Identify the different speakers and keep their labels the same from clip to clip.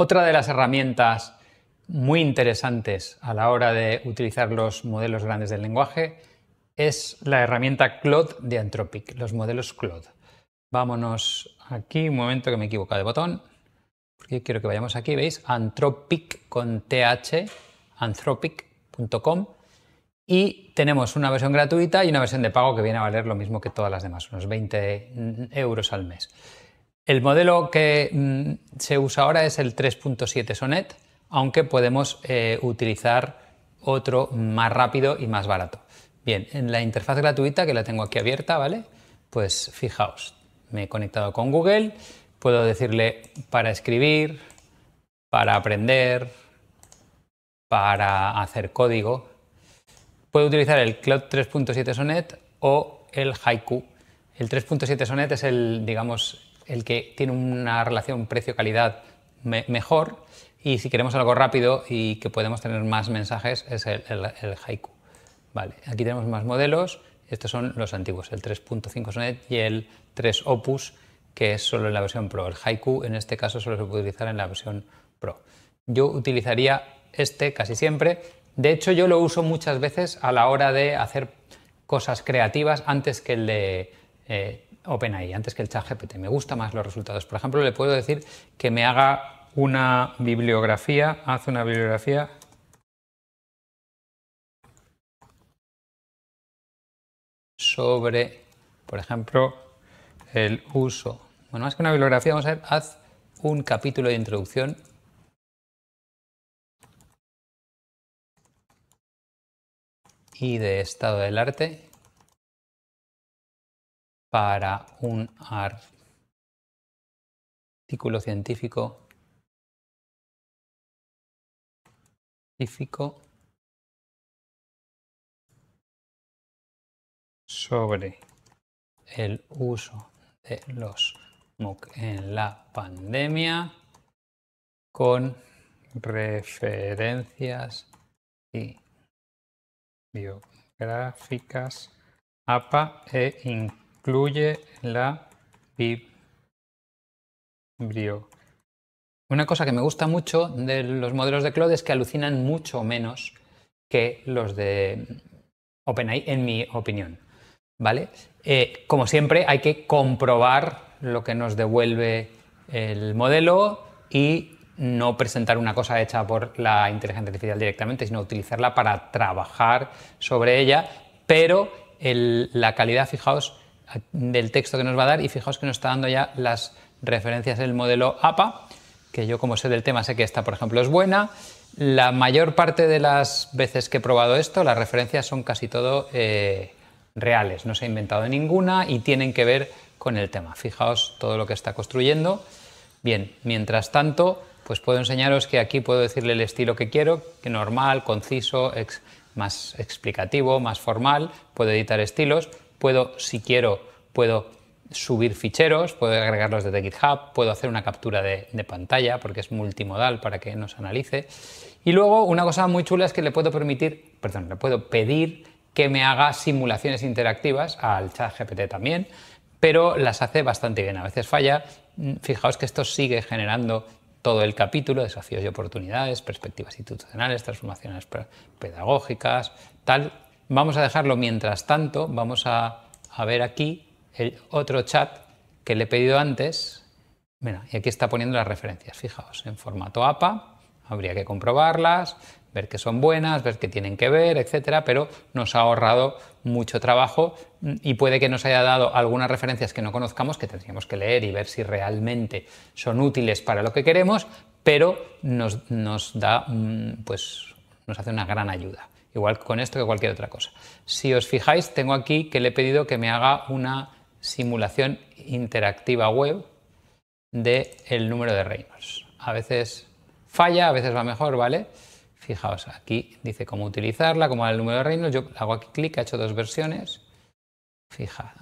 Speaker 1: Otra de las herramientas muy interesantes a la hora de utilizar los modelos grandes del lenguaje es la herramienta Cloud de Anthropic, los modelos Cloud. Vámonos aquí, un momento que me he equivocado de botón, porque quiero que vayamos aquí, ¿veis? Anthropic con th, anthropic.com y tenemos una versión gratuita y una versión de pago que viene a valer lo mismo que todas las demás, unos 20 euros al mes. El modelo que mm, se usa ahora es el 3.7 Sonet, aunque podemos eh, utilizar otro más rápido y más barato. Bien, en la interfaz gratuita que la tengo aquí abierta, ¿vale? Pues fijaos, me he conectado con Google, puedo decirle para escribir, para aprender, para hacer código. Puedo utilizar el Cloud 3.7 Sonet o el Haiku. El 3.7 Sonet es el, digamos, el que tiene una relación precio-calidad mejor. Y si queremos algo rápido y que podemos tener más mensajes, es el, haiku. Vale, aquí tenemos más modelos. Estos son los antiguos, el 3.5 Sonet y el 3 Opus, que es solo en la versión Pro. El haiku en este caso solo se puede utilizar en la versión Pro. Yo utilizaría este casi siempre. De hecho, yo lo uso muchas veces a la hora de hacer cosas creativas antes que el de eh, OpenAI antes que el GPT, Me gusta más los resultados. Por ejemplo, le puedo decir que me haga una bibliografía, haz una bibliografía sobre, por ejemplo, el uso. Bueno, más que una bibliografía, vamos a ver, haz un capítulo de introducción y de estado del arte para un artículo científico científico sobre el uso de los MOOC en la pandemia con referencias y biográficas APA e incluye la vibrio. Una cosa que me gusta mucho de los modelos de cloud es que alucinan mucho menos que los de OpenAI, en mi opinión. ¿Vale? Eh, como siempre, hay que comprobar lo que nos devuelve el modelo y no presentar una cosa hecha por la inteligencia artificial directamente, sino utilizarla para trabajar sobre ella, pero la calidad, fijaos, del texto que nos va a dar y fijaos que nos está dando ya las referencias del modelo APA, que yo como sé del tema sé que esta, por ejemplo, es buena. La mayor parte de las veces que he probado esto, las referencias son casi todo eh, reales, no se ha inventado ninguna y tienen que ver con el tema. Fijaos todo lo que está construyendo. Bien, mientras tanto, pues puedo enseñaros que aquí puedo decirle el estilo que quiero, que normal, conciso, más explicativo, más formal, puedo editar estilos puedo, si quiero, puedo subir ficheros, puedo agregarlos desde GitHub, puedo hacer una captura de, pantalla porque es multimodal para que nos analice. Y luego una cosa muy chula es que le puedo permitir, perdón, le puedo pedir que me haga simulaciones interactivas al chat GPT también, pero las hace bastante bien. A veces falla. Fijaos que esto sigue generando todo el capítulo, desafíos y oportunidades, perspectivas institucionales, transformaciones pedagógicas, tal, Vamos a dejarlo mientras tanto, vamos a, ver aquí el otro chat que le he pedido antes. Mira, y aquí está poniendo las referencias, fijaos, en formato APA, habría que comprobarlas, ver que son buenas, ver que tienen que ver, etcétera, pero nos ha ahorrado mucho trabajo y puede que nos haya dado algunas referencias que no conozcamos que tendríamos que leer y ver si realmente son útiles para lo que queremos, pero nos, nos da, pues, nos hace una gran ayuda. Igual con esto que cualquier otra cosa. Si os fijáis, tengo aquí que le he pedido que me haga una simulación interactiva web del el número de Reynolds, A veces falla, a veces va mejor, ¿vale? Fijaos, aquí dice cómo utilizarla, cómo dar el número de Reynolds, Yo hago aquí clic, he hecho dos versiones. Fija,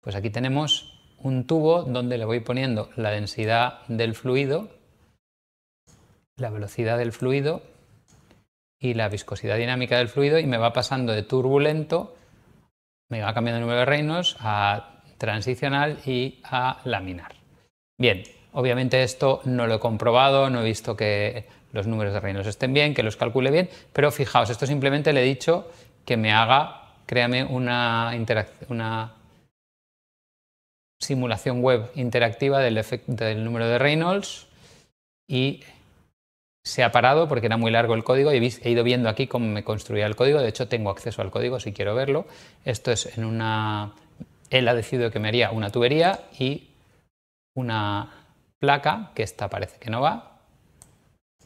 Speaker 1: pues aquí tenemos un tubo donde le voy poniendo la densidad del fluido, la velocidad del fluido, y la viscosidad dinámica del fluido y me va pasando de turbulento, me va cambiando el número de Reynolds a transicional y a laminar. Bien, obviamente esto no lo he comprobado, no he visto que los números de Reynolds estén bien, que los calcule bien, pero fijaos, esto simplemente le he dicho que me haga, créame, una, una simulación web interactiva del, del número de Reynolds y se ha parado porque era muy largo el código y he ido viendo aquí cómo me construía el código. De hecho, tengo acceso al código si quiero verlo. Esto es en una... Él ha decidido que me haría una tubería y una placa, que esta parece que no va.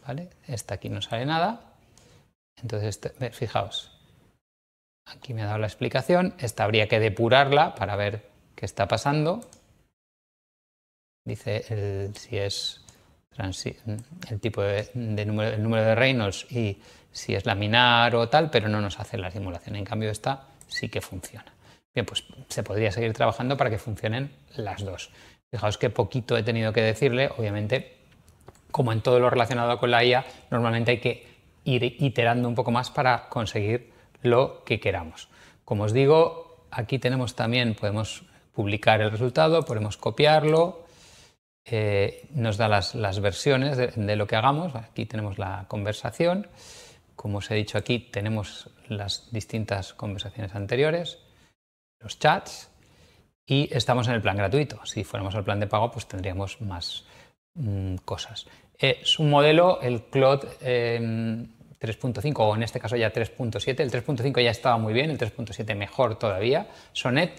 Speaker 1: ¿Vale? Esta aquí no sale nada. Entonces, este, fijaos, aquí me ha dado la explicación. Esta habría que depurarla para ver qué está pasando. Dice si es el tipo de, número, el número de reinos y si es laminar o tal, pero no nos hace la simulación. En cambio, esta sí que funciona. Bien, pues se podría seguir trabajando para que funcionen las dos. Fijaos que poquito he tenido que decirle, obviamente, como en todo lo relacionado con la IA, normalmente hay que ir iterando un poco más para conseguir lo que queramos. Como os digo, aquí tenemos también, podemos publicar el resultado, podemos copiarlo, eh, nos da las, versiones de, lo que hagamos. Aquí tenemos la conversación. Como os he dicho aquí, tenemos las distintas conversaciones anteriores, los chats y estamos en el plan gratuito. Si fuéramos al plan de pago, pues tendríamos más mm, cosas. es su modelo, el Cloud 3.5, em, o en este caso ya 3.7, el 3.5 ya estaba muy bien, el 3.7 mejor todavía. Sonet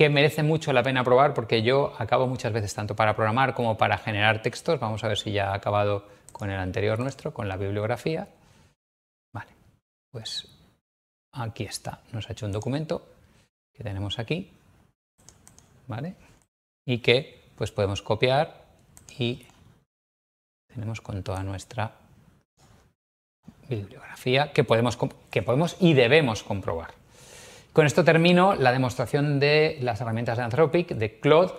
Speaker 1: que merece mucho la pena probar porque yo acabo muchas veces tanto para programar como para generar textos. Vamos a ver si ya ha acabado con el anterior nuestro, con la bibliografía. Vale, pues aquí está. Nos ha hecho un documento que tenemos aquí, ¿vale? Y que pues podemos copiar y tenemos con toda nuestra bibliografía que podemos, que podemos y debemos comprobar. Con esto termino la demostración de las herramientas de Anthropic, de Claude,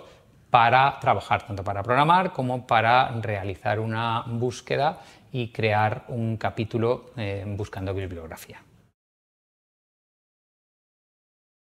Speaker 1: para trabajar, tanto para programar como para realizar una búsqueda y crear un capítulo eh, buscando bibliografía.